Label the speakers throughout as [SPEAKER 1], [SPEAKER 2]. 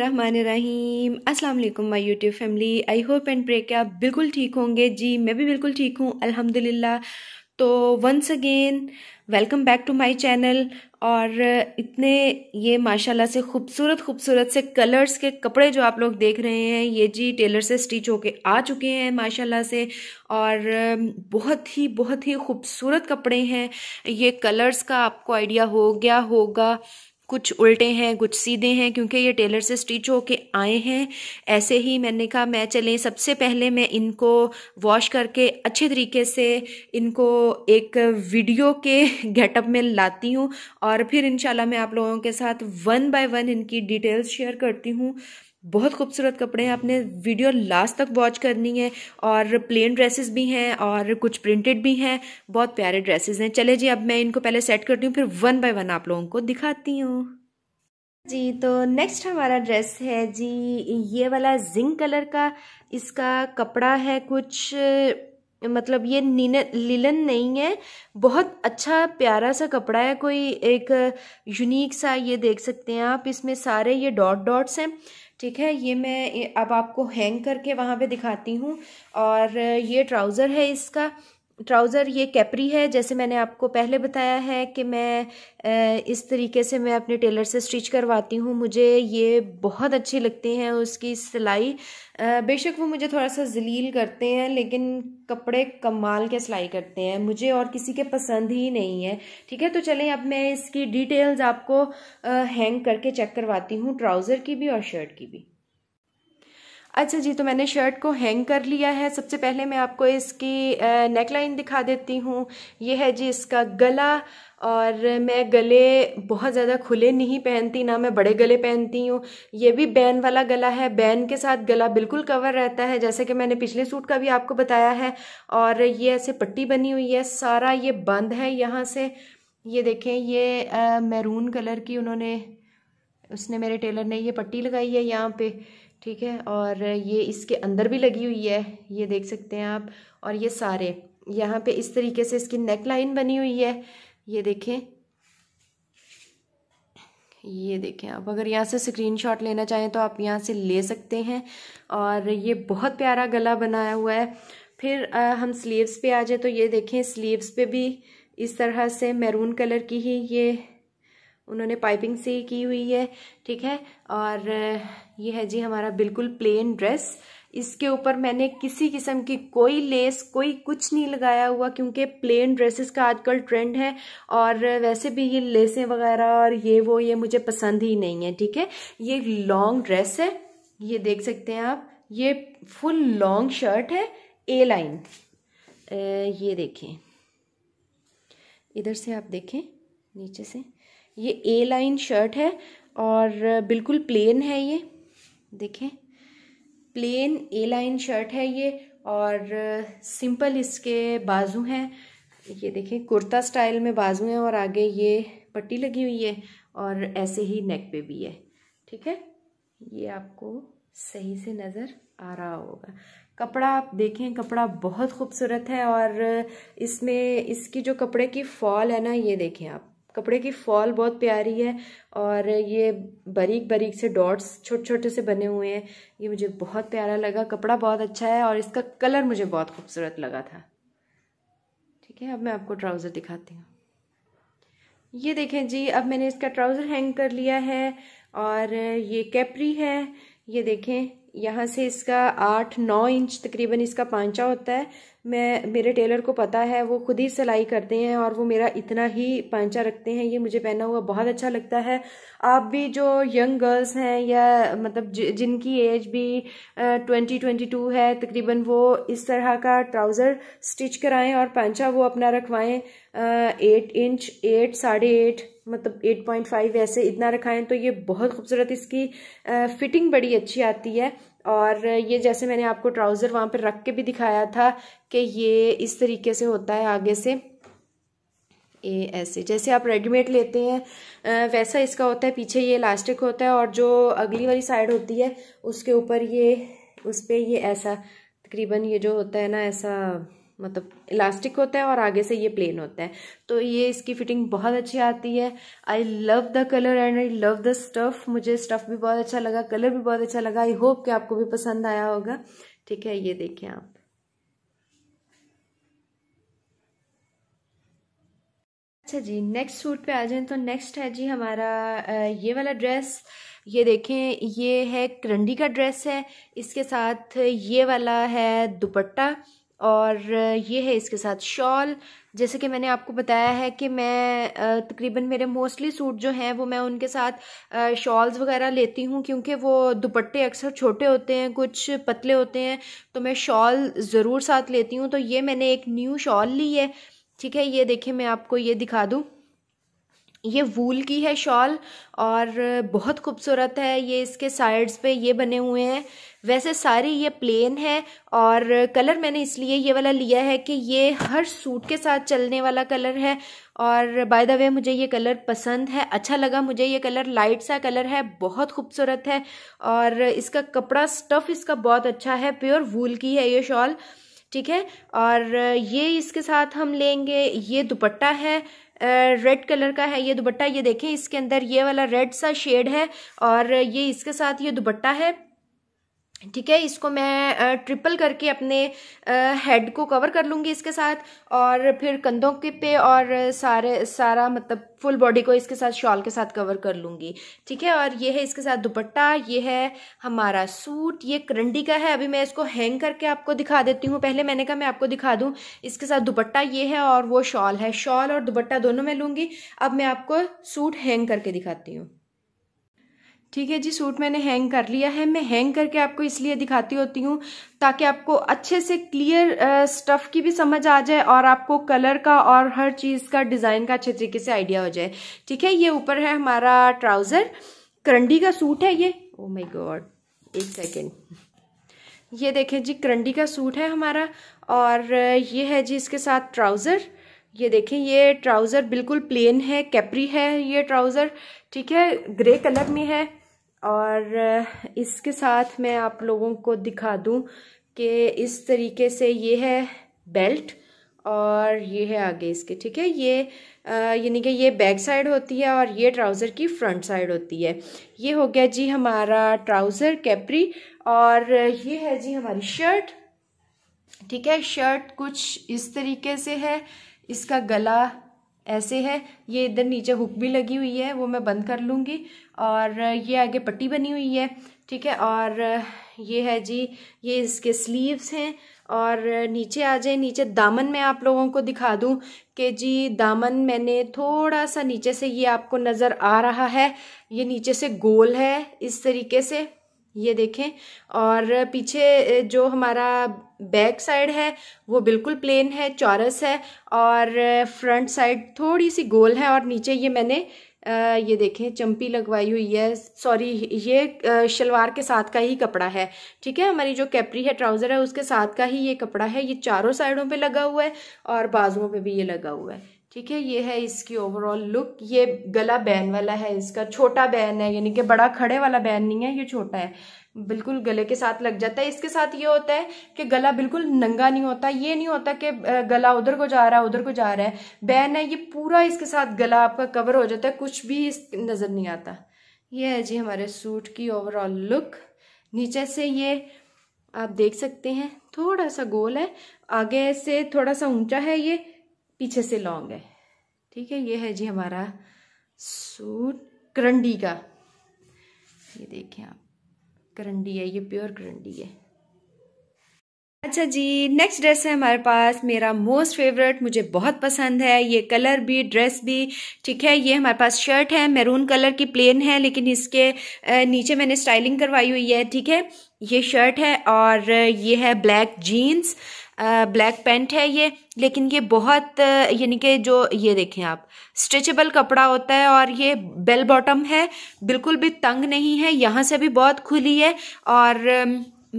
[SPEAKER 1] रहमान रहीम अस्सलाम वालेकुम my YouTube family I hope and pray क्या बिल्कुल ठीक होंगे जी मैं भी बिल्कुल ठीक हूँ अल्हम्दुलिल्लाह तो once again welcome back to my channel और इतने ये माशाल्लाह से खूबसूरत खूबसूरत से कलर्स के कपड़े जो आप लोग देख रहे हैं ये जी टेलर से स्टिच होके आ चुके हैं माशाल्लाह से और बहुत ही बहुत ही खूबसूरत कपड़े हैं ये कलर्स का आपको आइडिया हो गया होगा कुछ उल्टे हैं कुछ सीधे हैं क्योंकि ये टेलर से स्टिच होके आए हैं ऐसे ही मैंने कहा मैं चलें सबसे पहले मैं इनको वॉश करके अच्छे तरीके से इनको एक वीडियो के गेटअप में लाती हूँ और फिर इंशाल्लाह मैं आप लोगों के साथ वन बाय वन इनकी डिटेल्स शेयर करती हूँ बहुत खूबसूरत कपड़े हैं आपने वीडियो लास्ट तक वॉच करनी है और प्लेन ड्रेसेस भी हैं और कुछ प्रिंटेड भी हैं बहुत प्यारे ड्रेसेस हैं चले जी अब मैं इनको पहले सेट करती हूँ फिर वन बाय वन आप लोगों को दिखाती हूँ जी तो नेक्स्ट हमारा ड्रेस है जी ये वाला जिंक कलर का इसका कपड़ा है कुछ मतलब ये नीन लिलन नहीं है बहुत अच्छा प्यारा सा कपड़ा है कोई एक यूनिक सा ये देख सकते हैं आप इसमें सारे ये डॉट डॉट्स हैं ठीक है ये मैं अब आपको हैंग करके वहाँ पे दिखाती हूँ और ये ट्राउज़र है इसका ट्राउज़र ये कैपरी है जैसे मैंने आपको पहले बताया है कि मैं इस तरीके से मैं अपने टेलर से स्टिच करवाती हूँ मुझे ये बहुत अच्छे लगते हैं उसकी सिलाई बेशक वो मुझे थोड़ा सा जलील करते हैं लेकिन कपड़े कमाल के सिलाई करते हैं मुझे और किसी के पसंद ही नहीं है ठीक है तो चलें अब मैं इसकी डिटेल्स आपको हैंग करके चेक करवाती हूँ ट्राउज़र की भी और शर्ट की भी अच्छा जी तो मैंने शर्ट को हैंग कर लिया है सबसे पहले मैं आपको इसकी नेकलाइन दिखा देती हूँ ये है जी इसका गला और मैं गले बहुत ज़्यादा खुले नहीं पहनती ना मैं बड़े गले पहनती हूँ ये भी बैन वाला गला है बैन के साथ गला बिल्कुल कवर रहता है जैसे कि मैंने पिछले सूट का भी आपको बताया है और ये ऐसे पट्टी बनी हुई है सारा ये बंद है यहाँ से ये देखें ये मैरून कलर की उन्होंने उसने मेरे टेलर ने ये पट्टी लगाई है यहाँ पर ठीक है और ये इसके अंदर भी लगी हुई है ये देख सकते हैं आप और ये सारे यहाँ पे इस तरीके से इसकी नेक लाइन बनी हुई है ये देखें ये देखें आप अगर यहाँ से स्क्रीनशॉट लेना चाहें तो आप यहाँ से ले सकते हैं और ये बहुत प्यारा गला बनाया हुआ है फिर आ, हम स्लीव्स पे आ जाए तो ये देखें स्लीव्स पे भी इस तरह से मैरून कलर की ही ये उन्होंने पाइपिंग से की हुई है ठीक है और ये है जी हमारा बिल्कुल प्लेन ड्रेस इसके ऊपर मैंने किसी किस्म की कोई लेस कोई कुछ नहीं लगाया हुआ क्योंकि प्लेन ड्रेसेस का आजकल ट्रेंड है और वैसे भी ये लेसें वगैरह और ये वो ये मुझे पसंद ही नहीं है ठीक है ये लॉन्ग ड्रेस है ये देख सकते हैं आप ये फुल लॉन्ग शर्ट है ए लाइन ये देखें इधर से आप देखें नीचे से ये ए लाइन शर्ट है और बिल्कुल प्लेन है ये देखें प्लेन ए लाइन शर्ट है ये और सिंपल इसके बाजू हैं ये देखें कुर्ता स्टाइल में बाजू हैं और आगे ये पट्टी लगी हुई है और ऐसे ही नेक पे भी है ठीक है ये आपको सही से नज़र आ रहा होगा कपड़ा आप देखें कपड़ा बहुत खूबसूरत है और इसमें इसकी जो कपड़े की फॉल है ना ये देखें आप कपड़े की फॉल बहुत प्यारी है और ये बारीक बारीक से डॉट्स छोटे छोटे से बने हुए हैं ये मुझे बहुत प्यारा लगा कपड़ा बहुत अच्छा है और इसका कलर मुझे बहुत खूबसूरत लगा था ठीक है अब मैं आपको ट्राउज़र दिखाती हूँ ये देखें जी अब मैंने इसका ट्राउज़र हैंग कर लिया है और ये कैपरी है ये देखें यहाँ से इसका आठ नौ इंच तकरीबन इसका पांचा होता है मैं मेरे टेलर को पता है वो खुद ही सिलाई करते हैं और वो मेरा इतना ही पांचा रखते हैं ये मुझे पहना हुआ बहुत अच्छा लगता है आप भी जो यंग गर्ल्स हैं या मतलब ज, जिनकी एज भी ट्वेंटी ट्वेंटी टू है तकरीबन वो इस तरह का ट्राउज़र स्टिच कराएं और पांचा वो अपना रखवाएं एट इंच एट साढ़े एट मतलब एट पॉइंट फाइव ऐसे इतना रखाएं तो ये बहुत खूबसूरत इसकी आ, फिटिंग बड़ी अच्छी आती है और ये जैसे मैंने आपको ट्राउज़र वहाँ पर रख के भी दिखाया था कि ये इस तरीके से होता है आगे से ये ऐसे जैसे आप रेडीमेड लेते हैं वैसा इसका होता है पीछे ये इलास्टिक होता है और जो अगली वाली साइड होती है उसके ऊपर ये उस पर ये ऐसा तकरीबन ये जो होता है ना ऐसा मतलब इलास्टिक होता है और आगे से ये प्लेन होता है तो ये इसकी फिटिंग बहुत अच्छी आती है I love the colour and I love the stuff मुझे स्टफ़ भी बहुत अच्छा लगा कलर भी बहुत अच्छा लगा आई होप कि आपको भी पसंद आया होगा ठीक है ये देखें आप अच्छा जी नेक्स्ट सूट पे आ जाए तो नेक्स्ट है जी हमारा ये वाला ड्रेस ये देखें ये है करंडी का ड्रेस है इसके साथ ये वाला है दुपट्टा और ये है इसके साथ शॉल जैसे कि मैंने आपको बताया है कि मैं तकरीबन मेरे मोस्टली सूट जो हैं वो मैं उनके साथ शॉल्स वगैरह लेती हूँ क्योंकि वो दुपट्टे अक्सर छोटे होते हैं कुछ पतले होते हैं तो मैं शॉल ज़रूर साथ लेती हूँ तो ये मैंने एक न्यू शॉल ली है ठीक है ये देखिए मैं आपको ये दिखा दूँ ये वूल की है शॉल और बहुत खूबसूरत है ये इसके साइड्स पे ये बने हुए हैं वैसे सारी ये प्लेन है और कलर मैंने इसलिए ये वाला लिया है कि ये हर सूट के साथ चलने वाला कलर है और बाय द वे मुझे ये कलर पसंद है अच्छा लगा मुझे ये कलर लाइट सा कलर है बहुत खूबसूरत है और इसका कपड़ा स्टफ़ इसका बहुत अच्छा है प्योर वूल की है ये शॉल ठीक है और ये इसके साथ हम लेंगे ये दुपट्टा है रेड कलर का है ये दुपट्टा ये देखें इसके अंदर ये वाला रेड सा शेड है और ये इसके साथ ये दुपट्टा है ठीक है इसको मैं ट्रिपल करके अपने हेड को कवर कर लूँगी इसके साथ और फिर कंधों के पे और सारे सारा मतलब फुल बॉडी को इसके साथ शॉल के साथ कवर कर लूँगी ठीक है और ये है इसके साथ दुपट्टा ये है हमारा सूट ये करंडी का है अभी मैं इसको हैंग करके आपको दिखा देती हूँ पहले मैंने कहा मैं आपको दिखा दूँ इसके साथ दुपट्टा ये है और वो शॉल है शॉल और दुपट्टा दोनों मैं लूँगी अब मैं आपको सूट हैंग करके दिखाती हूँ ठीक है जी सूट मैंने हैंग कर लिया है मैं हैंग करके आपको इसलिए दिखाती होती हूँ ताकि आपको अच्छे से क्लियर स्टफ की भी समझ आ जाए और आपको कलर का और हर चीज़ का डिज़ाइन का अच्छे तरीके से आइडिया हो जाए ठीक है ये ऊपर है हमारा ट्राउज़र करंडी का सूट है ये ओ माई गॉड एक सेकेंड ये देखें जी करंडी का सूट है हमारा और ये है जी इसके साथ ट्राउज़र ये देखें ये ट्राउज़र बिल्कुल प्लेन है कैपरी है ये ट्राउज़र ठीक है ग्रे कलर में है और इसके साथ मैं आप लोगों को दिखा दूं कि इस तरीके से ये है बेल्ट और ये है आगे इसके ठीक है ये यानी कि ये बैक साइड होती है और ये ट्राउज़र की फ्रंट साइड होती है ये हो गया जी हमारा ट्राउज़र कैपरी और ये है जी हमारी शर्ट ठीक है शर्ट कुछ इस तरीके से है इसका गला ऐसे है ये इधर नीचे हुक भी लगी हुई है वो मैं बंद कर लूँगी और ये आगे पट्टी बनी हुई है ठीक है और ये है जी ये इसके स्लीव्स हैं और नीचे आ जाए नीचे दामन में आप लोगों को दिखा दूं कि जी दामन मैंने थोड़ा सा नीचे से ये आपको नज़र आ रहा है ये नीचे से गोल है इस तरीके से ये देखें और पीछे जो हमारा बैक साइड है वो बिल्कुल प्लेन है चौरस है और फ्रंट साइड थोड़ी सी गोल है और नीचे ये मैंने ये देखें चंपी लगवाई हुई है सॉरी ये शलवार के साथ का ही कपड़ा है ठीक है हमारी जो कैपरी है ट्राउज़र है उसके साथ का ही ये कपड़ा है ये चारों साइडों पे लगा हुआ है और बाजुओं पे भी ये लगा हुआ है ठीक है ये है इसकी ओवरऑल लुक ये गला बैन वाला है इसका छोटा बैन है यानी कि बड़ा खड़े वाला बैन नहीं है ये छोटा है बिल्कुल गले के साथ लग जाता है इसके साथ ये होता है कि गला बिल्कुल नंगा नहीं होता ये नहीं होता कि गला उधर को जा रहा है उधर को जा रहा है बैन है ये पूरा इसके साथ गला आपका कवर हो जाता है कुछ भी इस नज़र नहीं आता ये है जी हमारे सूट की ओवरऑल लुक नीचे से ये आप देख सकते हैं थोड़ा सा गोल है आगे से थोड़ा सा ऊंचा है ये पीछे से लॉन्ग है ठीक है ये है जी हमारा सूट करंडी का ये देखें आप करंडी है ये प्योर करंडी है अच्छा जी नेक्स्ट ड्रेस है हमारे पास मेरा मोस्ट फेवरेट मुझे बहुत पसंद है ये कलर भी ड्रेस भी ठीक है ये हमारे पास शर्ट है मैरून कलर की प्लेन है लेकिन इसके नीचे मैंने स्टाइलिंग करवाई हुई है ठीक है ये शर्ट है और ये है ब्लैक जीन्स ब्लैक पैंट है ये लेकिन ये बहुत यानी कि जो ये देखें आप स्ट्रेचेबल कपड़ा होता है और ये बेल बॉटम है बिल्कुल भी तंग नहीं है यहाँ से भी बहुत खुली है और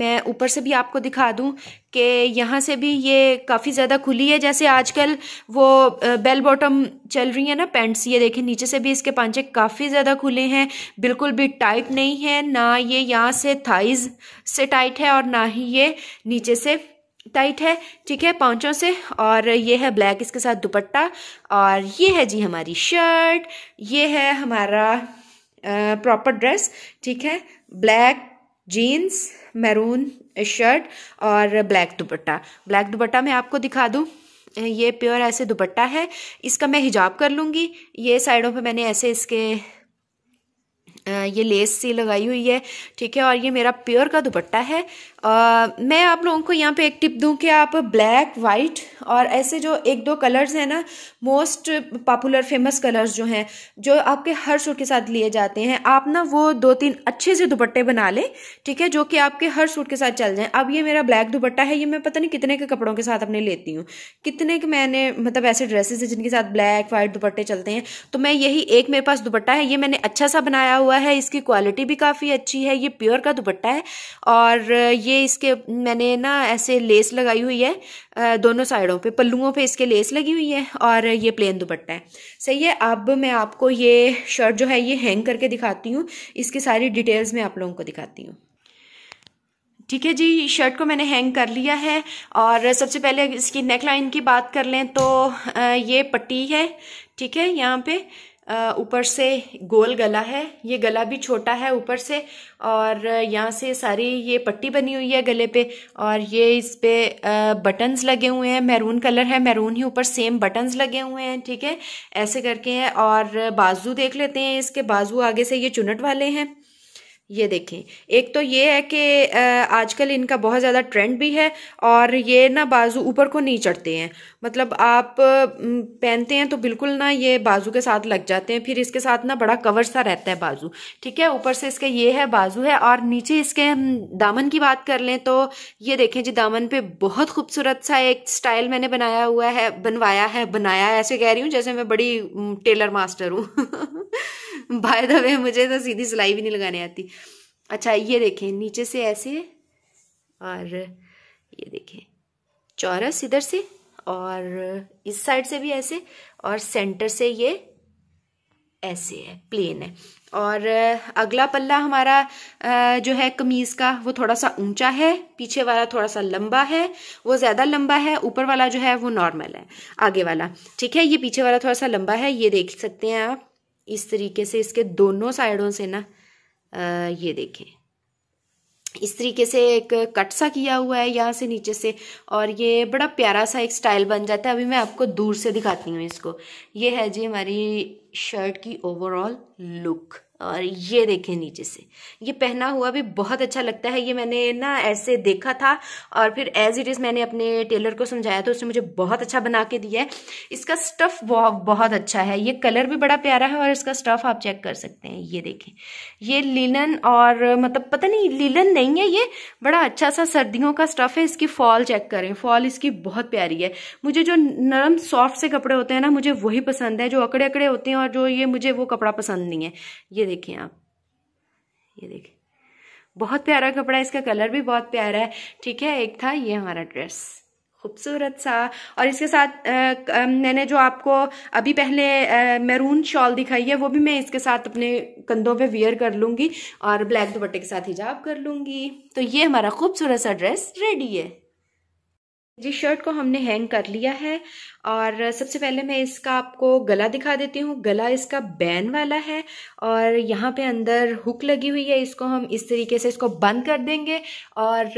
[SPEAKER 1] मैं ऊपर से भी आपको दिखा दूं कि यहाँ से भी ये काफ़ी ज़्यादा खुली है जैसे आजकल वो बेल बॉटम चल रही है ना पैंट्स ये देखें नीचे से भी इसके पांचे काफ़ी ज़्यादा खुले हैं बिल्कुल भी टाइट नहीं है ना ये यहाँ से थाइज से टाइट है और ना ही ये नीचे से टाइट है ठीक है पाउचों से और ये है ब्लैक इसके साथ दुपट्टा और ये है जी हमारी शर्ट ये है हमारा प्रॉपर ड्रेस ठीक है ब्लैक जीन्स मैरून शर्ट और ब्लैक दुपट्टा ब्लैक दुपट्टा मैं आपको दिखा दूँ ये प्योर ऐसे दुपट्टा है इसका मैं हिजाब कर लूँगी ये साइडों पे मैंने ऐसे इसके ये लेस सी लगाई हुई है ठीक है और ये मेरा प्योर का दुपट्टा है आ, मैं आप लोगों को यहाँ पे एक टिप दूँ कि आप ब्लैक वाइट और ऐसे जो एक दो कलर्स हैं ना मोस्ट पॉपुलर फेमस कलर्स जो हैं जो आपके हर सूट के साथ लिए जाते हैं आप ना वो दो तीन अच्छे से दुपट्टे बना लें ठीक है जो कि आपके हर सूट के साथ चल जाएँ अब ये मेरा ब्लैक दुपट्टा है ये मैं पता नहीं कितने के कपड़ों के साथ अपने लेती हूँ कितने के मैंने मतलब ऐसे ड्रेसेस हैं जिनके साथ ब्लैक वाइट दुपट्टे चलते हैं तो मैं यही एक मेरे पास दुपट्टा है ये मैंने अच्छा सा बनाया हुआ है है इसकी क्वालिटी भी काफ़ी अच्छी है ये प्योर का दुपट्टा है और ये इसके मैंने ना ऐसे लेस लगाई हुई है दोनों साइडों पे पल्लुओं पे इसके लेस लगी हुई है और ये प्लेन दुपट्टा है सही है अब मैं आपको ये शर्ट जो है ये हैंग करके दिखाती हूँ इसकी सारी डिटेल्स मैं आप लोगों को दिखाती हूँ ठीक है जी शर्ट को मैंने हैंग कर लिया है और सबसे पहले इसकी नेक लाइन की बात कर लें तो ये पट्टी है ठीक है यहाँ पे ऊपर से गोल गला है ये गला भी छोटा है ऊपर से और यहाँ से सारी ये पट्टी बनी हुई है गले पे और ये इस पे बटन्स लगे हुए हैं मैरून कलर है मैरून ही ऊपर सेम बटन्स लगे हुए हैं ठीक है ऐसे करके हैं और बाजू देख लेते हैं इसके बाजू आगे से ये चुनट वाले हैं ये देखें एक तो ये है कि आजकल इनका बहुत ज़्यादा ट्रेंड भी है और ये ना बाजू ऊपर को नहीं चढ़ते हैं मतलब आप पहनते हैं तो बिल्कुल ना ये बाजू के साथ लग जाते हैं फिर इसके साथ ना बड़ा कवर सा रहता है बाजू ठीक है ऊपर से इसके ये है बाजू है और नीचे इसके हम दामन की बात कर लें तो ये देखें जी दामन पर बहुत खूबसूरत सा एक स्टाइल मैंने बनाया हुआ है बनवाया है बनाया ऐसे कह रही हूँ जैसे मैं बड़ी टेलर मास्टर हूँ बाय द वे मुझे तो सीधी सिलाई भी नहीं लगाने आती अच्छा ये देखें नीचे से ऐसे और ये देखें चौरस इधर से और इस साइड से भी ऐसे और सेंटर से ये ऐसे है प्लेन है और अगला पल्ला हमारा जो है कमीज़ का वो थोड़ा सा ऊंचा है पीछे वाला थोड़ा सा लंबा है वो ज़्यादा लंबा है ऊपर वाला जो है वो नॉर्मल है आगे वाला ठीक है ये पीछे वाला थोड़ा सा लंबा है ये देख सकते हैं आप इस तरीके से इसके दोनों साइडों से ना ये देखें इस तरीके से एक कट सा किया हुआ है यहाँ से नीचे से और ये बड़ा प्यारा सा एक स्टाइल बन जाता है अभी मैं आपको दूर से दिखाती हूँ इसको ये है जी हमारी शर्ट की ओवरऑल लुक और ये देखें नीचे से ये पहना हुआ भी बहुत अच्छा लगता है ये मैंने ना ऐसे देखा था और फिर एज इट इज़ मैंने अपने टेलर को समझाया तो उसने मुझे बहुत अच्छा बना के दिया है इसका स्टफ़ बहुत अच्छा है ये कलर भी बड़ा प्यारा है और इसका स्टफ़ आप चेक कर सकते हैं ये देखें ये लीलन और मतलब पता नहीं लीलन नहीं है ये बड़ा अच्छा सा सर्दियों का स्टफ़ है इसकी फॉल चेक करें फॉल इसकी बहुत प्यारी है मुझे जो नरम सॉफ्ट से कपड़े होते हैं ना मुझे वही पसंद है जो अकड़े अकड़े होते हैं और जो ये मुझे वो कपड़ा पसंद नहीं है ये देखें आप ये देखें बहुत प्यारा कपड़ा है इसका कलर भी बहुत प्यारा है ठीक है एक था ये हमारा ड्रेस खूबसूरत सा और इसके साथ मैंने जो आपको अभी पहले मैरून शॉल दिखाई है वो भी मैं इसके साथ अपने कंधों पे वियर कर लूँगी और ब्लैक दुपट्टे के साथ हिजाब कर लूँगी तो ये हमारा खूबसूरत सा ड्रेस रेडी है जी शर्ट को हमने हैंग कर लिया है और सबसे पहले मैं इसका आपको गला दिखा देती हूँ गला इसका बैन वाला है और यहाँ पे अंदर हुक लगी हुई है इसको हम इस तरीके से इसको बंद कर देंगे और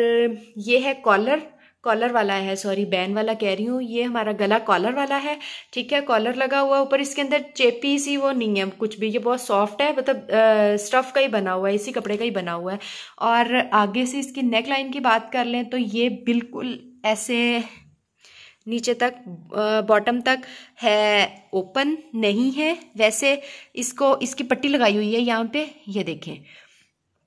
[SPEAKER 1] ये है कॉलर कॉलर वाला है सॉरी बैन वाला कह रही हूँ ये हमारा गला कॉलर वाला है ठीक है कॉलर लगा हुआ ऊपर इसके अंदर चेपी सी वो नहीं है कुछ भी ये बहुत सॉफ्ट है मतलब स्टफ़ का ही बना हुआ है इसी कपड़े का ही बना हुआ है और आगे से इसकी नेक लाइन की बात कर लें तो ये बिल्कुल ऐसे नीचे तक बॉटम तक है ओपन नहीं है वैसे इसको इसकी पट्टी लगाई हुई है यहाँ पे ये देखें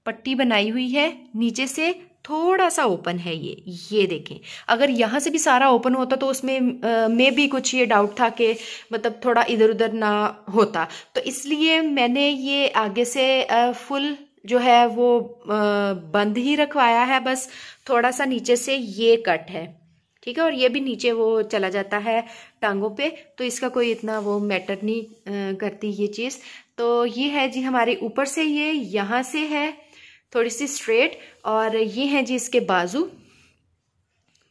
[SPEAKER 1] पट्टी बनाई हुई है नीचे से थोड़ा सा ओपन है ये ये देखें अगर यहाँ से भी सारा ओपन होता तो उसमें में भी कुछ ये डाउट था कि मतलब थोड़ा इधर उधर ना होता तो इसलिए मैंने ये आगे से आ, फुल जो है वो बंद ही रखवाया है बस थोड़ा सा नीचे से ये कट है ठीक है और ये भी नीचे वो चला जाता है टांगों पे तो इसका कोई इतना वो मैटर नहीं करती ये चीज़ तो ये है जी हमारे ऊपर से ये यहाँ से है थोड़ी सी स्ट्रेट और ये है जी इसके बाजू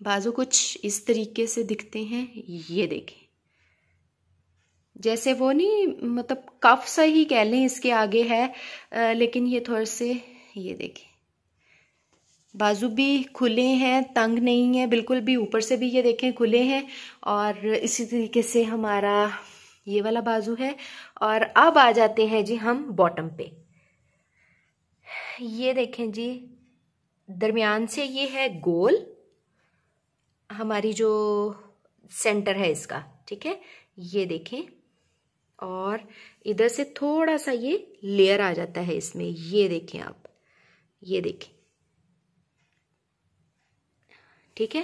[SPEAKER 1] बाजू कुछ इस तरीके से दिखते हैं ये देखें जैसे वो नहीं मतलब कफ सा ही कह लें इसके आगे है आ, लेकिन ये थोड़े से ये देखें बाजू भी खुले हैं तंग नहीं है बिल्कुल भी ऊपर से भी ये देखें खुले हैं और इसी तरीके से हमारा ये वाला बाजू है और अब आ जाते हैं जी हम बॉटम पे ये देखें जी दरमियान से ये है गोल हमारी जो सेंटर है इसका ठीक है ये देखें और इधर से थोड़ा सा ये लेयर आ जाता है इसमें ये देखें आप ये देखें ठीक है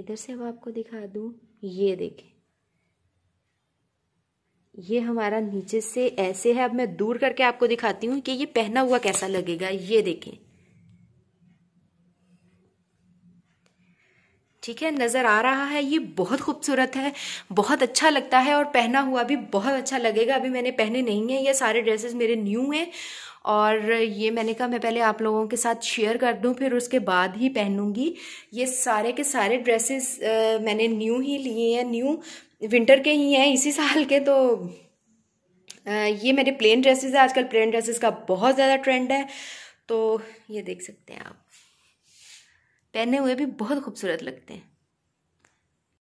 [SPEAKER 1] इधर से अब आपको दिखा दू ये देखें ये हमारा नीचे से ऐसे है अब मैं दूर करके आपको दिखाती हूँ कि ये पहना हुआ कैसा लगेगा ये देखें ठीक है नज़र आ रहा है ये बहुत खूबसूरत है बहुत अच्छा लगता है और पहना हुआ भी बहुत अच्छा लगेगा अभी मैंने पहने नहीं है ये सारे ड्रेसेस मेरे न्यू हैं और ये मैंने कहा मैं पहले आप लोगों के साथ शेयर कर दूं फिर उसके बाद ही पहनूंगी ये सारे के सारे ड्रेसेस मैंने न्यू ही लिए हैं न्यू विंटर के ही हैं इसी साल के तो ये मेरे प्लेन ड्रेसेस है आजकल प्लेन ड्रेसेस का बहुत ज़्यादा ट्रेंड है तो ये देख सकते हैं आप पहने हुए भी बहुत खूबसूरत लगते हैं